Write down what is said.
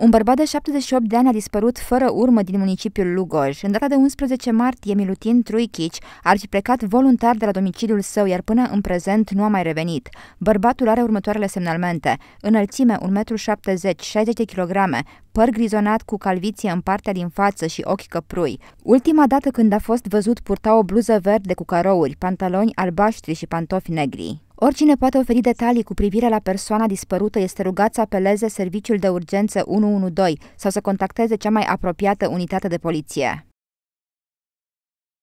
Un bărbat de 78 de ani a dispărut fără urmă din municipiul Lugoj. În data de 11 martie, Milutin Truichici ar fi plecat voluntar de la domiciliul său, iar până în prezent nu a mai revenit. Bărbatul are următoarele semnalmente. Înălțime 1,70 m, 60 kg, păr grizonat cu calviție în partea din față și ochi căprui. Ultima dată când a fost văzut purta o bluză verde cu carouri, pantaloni albaștri și pantofi negri. Oricine poate oferi detalii cu privire la persoana dispărută este rugat să apeleze serviciul de urgență 112 sau să contacteze cea mai apropiată unitate de poliție.